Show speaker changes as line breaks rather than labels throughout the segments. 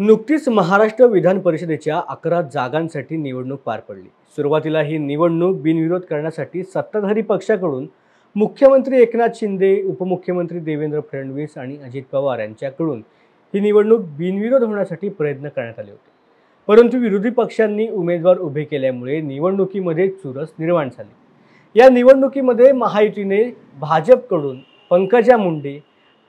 नुकतीच महाराष्ट्र विधान परिषदेच्या अकरा जागांसाठी निवडणूक पार पडली सुरुवातीला ही निवडणूक बिनविरोध करण्यासाठी सत्ताधारी पक्षाकडून मुख्यमंत्री एकनाथ शिंदे उपमुख्यमंत्री देवेंद्र फडणवीस आणि अजित पवार यांच्याकडून ही निवडणूक बिनविरोध होण्यासाठी प्रयत्न करण्यात आले होते परंतु विरोधी पक्षांनी उमेदवार उभे केल्यामुळे निवडणुकीमध्ये चुरस निर्माण झाली या निवडणुकीमध्ये महायुतीने भाजपकडून पंकजा मुंडे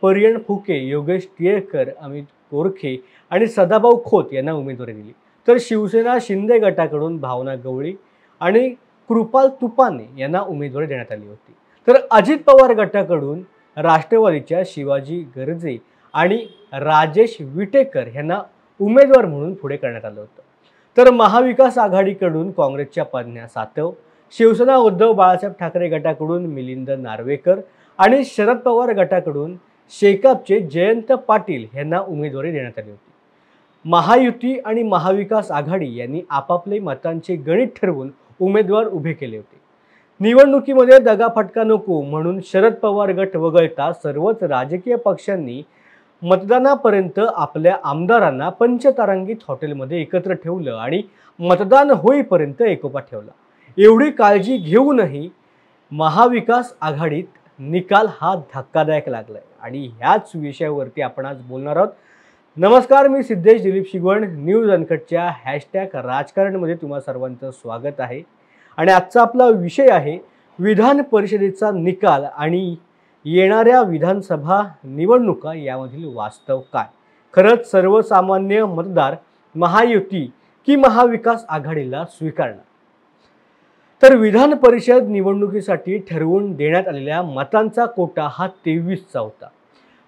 पर्यण फुके योगेश टिळेकर अमित गोरखे आणि सदाभाऊ खोत यांना उमेदवारी दिली तर शिवसेना शिंदे गटाकडून भावना गवळी आणि कृपाल तुपाने यांना उमेदवारी देण्यात आली होती तर अजित पवार गटाकडून राष्ट्रवादीच्या शिवाजी गर्जे आणि राजेश विटेकर यांना उमेदवार म्हणून पुढे करण्यात आलं होतं तर महाविकास आघाडीकडून काँग्रेसच्या पद्न्या सातव शिवसेना उद्धव बाळासाहेब ठाकरे गटाकडून मिलिंद नार्वेकर आणि शरद पवार गटाकडून शेकापचे जयंत पाटील यांना उमेदवारी देण्यात आली होती महायुती आणि महाविकास आघाडी यांनी आपापले मतांचे गणित ठरवून उमेदवार उभे केले होते निवडणुकीमध्ये दगाफटका नको म्हणून शरद पवार गट वगळता सर्वच राजकीय पक्षांनी मतदानापर्यंत आपल्या आमदारांना पंचतारांगीत हॉटेलमध्ये एकत्र ठेवलं आणि मतदान होईपर्यंत एकोपा ठेवला एवढी काळजी घेऊनही महाविकास आघाडीत निकाल हा धक्कादायक लागलाय आणि ह्याच विषयावरती आपण आज बोलणार आहोत नमस्कार मी सिद्धेश दिलीप शिगवण न्यूज अनकटच्या हॅशटॅग राजकारणमध्ये तुम्हा सर्वांचं स्वागत आहे आणि आजचा आपला विषय आहे विधान परिषदेचा निकाल आणि येणाऱ्या विधानसभा निवडणुका यामधील वास्तव काय खरंच सर्वसामान्य मतदार महायुती की महाविकास आघाडीला स्वीकारणार तर विधान परिषद निवडणुकीसाठी ठरवून देण्यात आलेल्या मतांचा कोटा हा तेवीसचा होता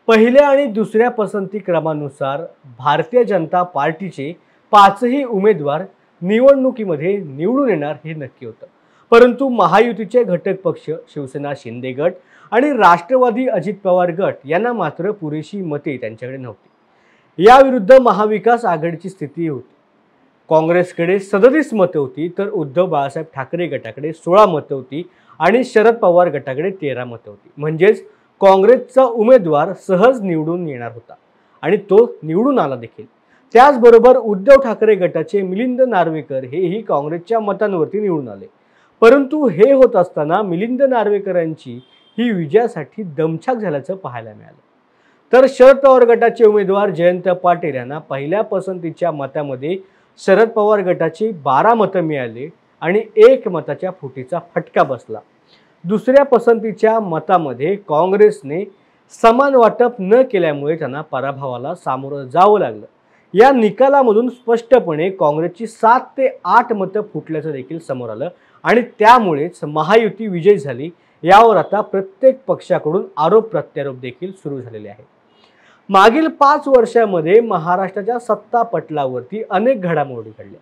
पहिल्या आणि दुसऱ्या पसंती क्रमानुसार भारतीय जनता पार्टीचे पाचही उमेदवार निवडणुकीमध्ये निवडून येणार हे नक्की होतं परंतु महायुतीचे घटक पक्ष शिवसेना शिंदे गट आणि राष्ट्रवादी अजित पवार गट यांना मात्र पुरेशी मते त्यांच्याकडे नव्हती याविरुद्ध महाविकास आघाडीची स्थिती होती काँग्रेसकडे सदतीस मतं होती तर उद्धव बाळासाहेब ठाकरे गटाकडे सोळा मतं होती आणि शरद पवार गटाकडे तेरा मतं होती म्हणजेच काँग्रेसचा उमेदवार सहज निवडून येणार होता आणि तो निवडून आला देखील त्याचबरोबर उद्धव ठाकरे गटाचे मिलिंद नार्वेकर हेही काँग्रेसच्या मतांवरती निवडून आले परंतु हे होत असताना मिलिंद नार्वेकरांची ही विजयासाठी दमछाक झाल्याचं पाहायला मिळालं तर शरद पवार गटाचे उमेदवार जयंत पाटील यांना पहिल्या पसंतीच्या मतामध्ये शरद पवार गटाची बारा मतं मिळाली आणि एक मताच्या फुटीचा फटका बसला दुसऱ्या पसंतीच्या मतामध्ये काँग्रेसने समान वाटप न केल्यामुळे त्यांना पराभवाला सामोरं जावं लागलं या निकालामधून स्पष्टपणे काँग्रेसची सात ते आठ मतं फुटल्याचं देखील समोर आलं आणि त्यामुळेच महायुती विजयी झाली यावर आता प्रत्येक पक्षाकडून आरोप प्रत्यारोप देखील सुरू झालेले आहेत मागील पाच वर्षामध्ये महाराष्ट्राच्या सत्ता पटलावरती अनेक घडामोडी घडल्या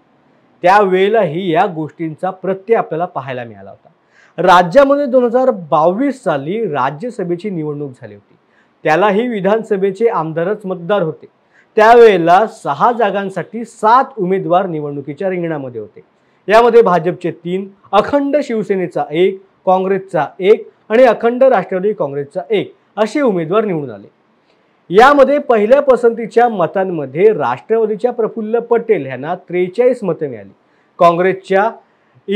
त्यावेळेलाही या गोष्टींचा प्रत्यय आपल्याला पाहायला मिळाला होता राज्यामध्ये दोन हजार बावीस साली राज्यसभेची निवडणूक झाली होती त्यालाही विधानसभेचे आमदारच मतदार होते त्यावेळेला सहा जागांसाठी सात उमेदवार निवडणुकीच्या रिंगणामध्ये होते यामध्ये भाजपचे तीन अखंड शिवसेनेचा एक काँग्रेसचा एक आणि अखंड राष्ट्रवादी काँग्रेसचा एक असे उमेदवार निवडून आले यामध्ये पहिल्या पसंतीच्या मतांमध्ये राष्ट्रवादीच्या प्रफुल्ल पटेल यांना त्रेचाळीस मतं मिळाली काँग्रेसच्या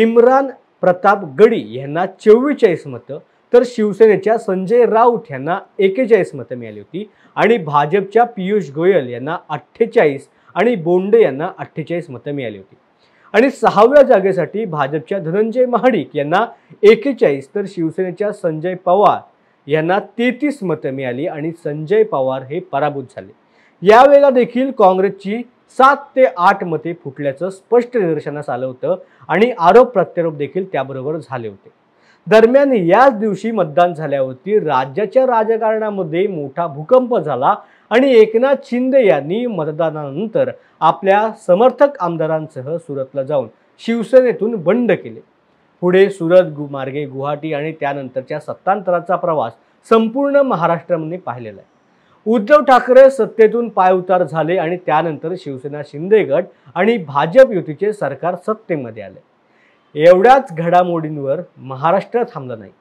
इम्रान प्रताप गडी यांना चव्वेचाळीस मतं तर शिवसेनेच्या संजय राऊत यांना एकेचाळीस मतं मिळाली होती आणि भाजपच्या पियुष गोयल यांना अठ्ठेचाळीस आणि बोंडे यांना अठ्ठेचाळीस मतं मिळाली होती आणि सहाव्या जागेसाठी भाजपच्या धनंजय महाडिक यांना एकेचाळीस तर शिवसेनेच्या संजय पवार यांना तेहतीस मतं मिळाली आणि संजय पवार हे पराभूत झाले यावेळेला देखील काँग्रेसची सात ते आठ मते फुटल्याचं स्पष्ट निदर्शनास आलं होतं आणि आरोप प्रत्यारोप देखील त्याबरोबर झाले होते दरम्यान याच दिवशी मतदान झाल्यावरती राज्याच्या राजकारणामध्ये मोठा भूकंप झाला आणि एकनाथ शिंदे यांनी मतदानानंतर आपल्या समर्थक आमदारांसह सुरतला जाऊन शिवसेनेतून बंड केले पुढे सुरत मार्गे गुवाहाटी आणि त्यानंतरच्या सत्तांतराचा प्रवास संपूर्ण महाराष्ट्रामध्ये पाहिलेला आहे उद्धव ठाकरे सत्तेतून पायउतार झाले आणि त्यानंतर शिवसेना शिंदेगड आणि भाजप युतीचे सरकार सत्तेमध्ये आले एवढ्याच घडामोडींवर महाराष्ट्र थांबला नाही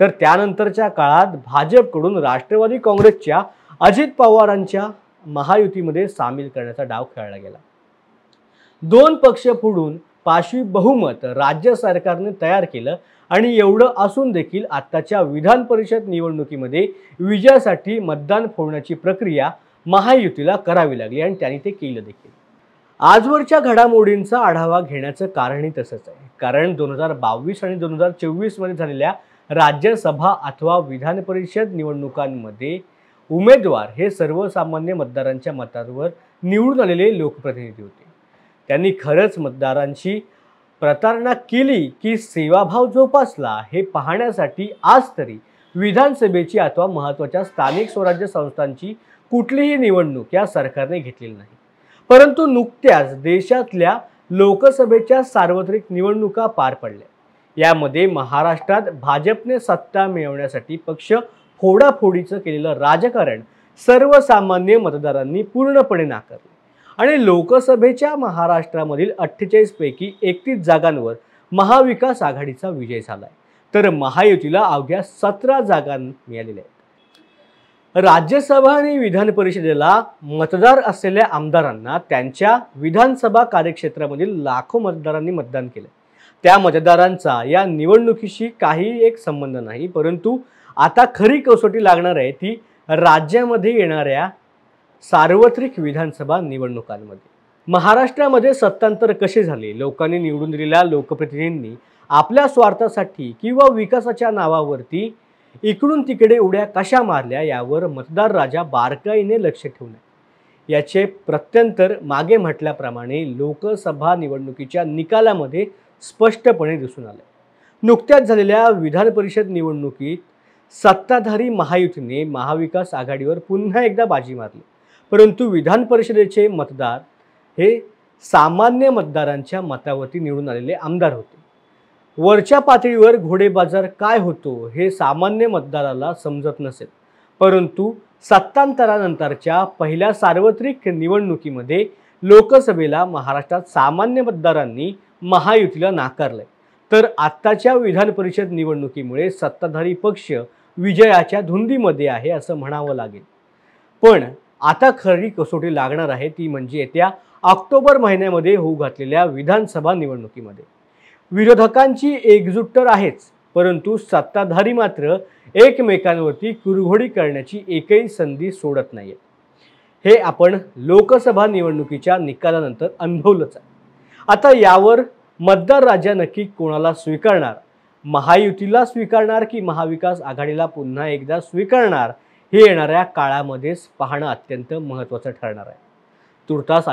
तर त्यानंतरच्या काळात भाजपकडून राष्ट्रवादी काँग्रेसच्या अजित पवारांच्या महायुतीमध्ये सामील करण्याचा डाव खेळला गेला दोन पक्ष फोडून पाशी बहुमत राज्य सरकारने तयार केलं आणि एवढं असून देखील आत्ताच्या विधान परिषद निवडणुकीमध्ये विजयासाठी मतदान फोडण्याची प्रक्रिया महायुतीला करावी लागली आणि त्यांनी ते केलं देखील आजवरच्या घडामोडींचा आढावा घेण्याचं कारणही तसंच आहे कारण दोन हजार बावीस आणि दोन हजार चोवीसमध्ये झालेल्या राज्यसभा अथवा विधान परिषद निवडणुकांमध्ये उमेदवार हे सर्वसामान्य मतदारांच्या मतांवर निवडून आलेले लोकप्रतिनिधी होते त्यांनी खरंच मतदारांशी प्रतारणा केली की सेवाभाव जोपासला हे पाहण्यासाठी आज तरी विधानसभेची अथवा महत्त्वाच्या स्थानिक स्वराज्य संस्थांची कुठलीही निवडणूक या सरकारने घेतलेली नाही परंतु नुकत्याच देशातल्या लोकसभेच्या सार्वत्रिक निवडणुका पार पडल्या यामध्ये महाराष्ट्रात भाजपने सत्ता मिळवण्यासाठी पक्ष फोडाफोडीचं केलेलं राजकारण सर्वसामान्य मतदारांनी पूर्णपणे नाकारलं आणि लोकसभेच्या महाराष्ट्रामधील अठ्ठेचाळीसपैकी एकतीस जागांवर महाविकास आघाडीचा विजय झाला आहे तर महायुतीला अवघ्या सतरा जागा मिळालेल्या आहेत राज्यसभा आणि विधान परिषदेला मतदार असलेल्या आमदारांना त्यांच्या विधानसभा कार्यक्षेत्रामधील लाखो मतदारांनी मतदान केलं त्या मतदारांचा या निवडणुकीशी काही एक संबंध नाही परंतु आता खरी कसोटी लागणार आहे ती राज्यामध्ये येणाऱ्या सार्वत्रिक विधानसभा निवडणुकांमध्ये महाराष्ट्रामध्ये सत्तांतर कसे झाले लोकांनी निवडून दिलेल्या लोकप्रतिनिधींनी आपल्या स्वार्थासाठी किंवा विकासाच्या नावावरती इकडून तिकडे उड्या कशा मारल्या यावर मतदार राजा बारकाईने लक्ष ठेवून याचे प्रत्यंतर मागे म्हटल्याप्रमाणे लोकसभा निवडणुकीच्या निकालामध्ये स्पष्टपणे दिसून आले नुकत्याच झालेल्या विधान परिषद निवडणुकीत सत्ताधारी महायुतीने महाविकास आघाडीवर पुन्हा एकदा बाजी मारली परंतु विधान परिषदेचे मतदार हे सामान्य मतदारांच्या मतावरती निवडून आलेले आमदार होते वरच्या पातळीवर घोडेबाजार काय होतो हे सामान्य मतदाराला समजत नसेल परंतु सत्तांतरानंतरच्या पहिल्या सार्वत्रिक निवडणुकीमध्ये लोकसभेला महाराष्ट्रात सामान्य मतदारांनी महायुतीला नाकारलंय तर आत्ताच्या विधान परिषद निवडणुकीमुळे सत्ताधारी पक्ष विजयाच्या धुंदीमध्ये आहे असं म्हणावं लागेल पण आता खरी कसोटी लागणार आहे ती म्हणजे येत्या ऑक्टोबर महिन्यामध्ये होऊ घातलेल्या विधानसभा निवडणुकीमध्ये विरोधकांची एकजूट तर आहेच परंतु सत्ताधारी मात्र एकमेकांवरती कुरघोडी करण्याची एकही संधी सोडत नाही हे आपण लोकसभा निवडणुकीच्या निकालानंतर अनुभवलंच आहे आता यावर मतदार राजा नक्की कोणाला स्वीकारणार महायुतीला स्वीकारणार की महाविकास आघाडीला पुन्हा एकदा स्वीकारणार हे येणाऱ्या काळामध्येच पाहणं अत्यंत महत्त्वाचं ठरणार आहे तुर्तास